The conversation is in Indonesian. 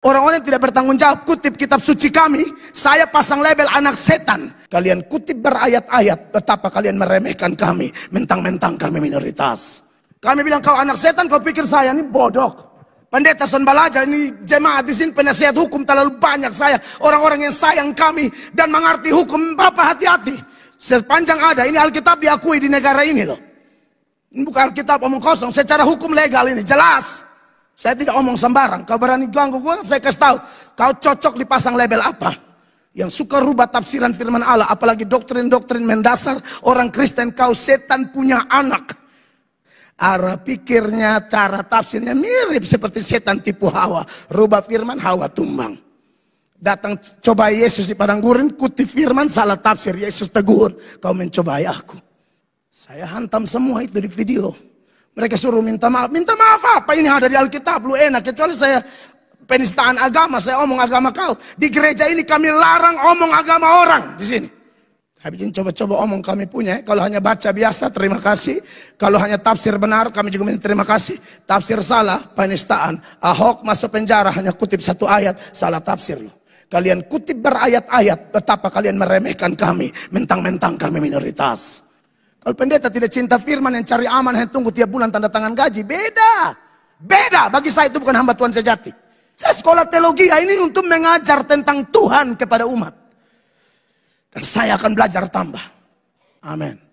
Orang-orang yang tidak bertanggung jawab kutip kitab suci kami, saya pasang label anak setan. Kalian kutip berayat-ayat betapa kalian meremehkan kami, mentang-mentang kami minoritas. Kami bilang kau anak setan, kau pikir saya ini bodoh. Pendeta Son Balaja ini jemaat di sini penasihat hukum terlalu banyak saya. Orang-orang yang sayang kami dan mengerti hukum, Bapak hati-hati. Sepanjang ada, ini Alkitab diakui di negara ini loh. Ini bukan Alkitab omong kosong, secara hukum legal ini jelas. Saya tidak omong sembarang. Kau berani ganggu gue, saya kasih tahu. Kau cocok dipasang label apa? Yang suka rubah tafsiran firman Allah. Apalagi doktrin-doktrin mendasar orang Kristen. Kau setan punya anak. Arah pikirnya, cara tafsirnya mirip seperti setan tipu hawa. Rubah firman, hawa tumbang. Datang coba Yesus di padang gurun, kutip firman, salah tafsir. Yesus tegur, kau mencobai aku. Saya hantam semua itu di video. Mereka suruh minta maaf. Minta maaf apa ini ada di Alkitab? Lu enak, kecuali saya penistaan agama, saya omong agama kau. Di gereja ini kami larang omong agama orang di sini. Habis ini coba-coba omong kami punya. Eh. Kalau hanya baca biasa, terima kasih. Kalau hanya tafsir benar, kami juga minta terima kasih. Tafsir salah, penistaan. Ahok masuk penjara, hanya kutip satu ayat, salah tafsir loh. Kalian kutip berayat-ayat, betapa kalian meremehkan kami, mentang-mentang kami minoritas. Kalau pendeta tidak cinta firman yang cari aman yang tunggu tiap bulan tanda tangan gaji, beda. Beda. Bagi saya itu bukan hamba Tuhan sejati. Saya sekolah teologi ya, ini untuk mengajar tentang Tuhan kepada umat. Dan saya akan belajar tambah. Amin.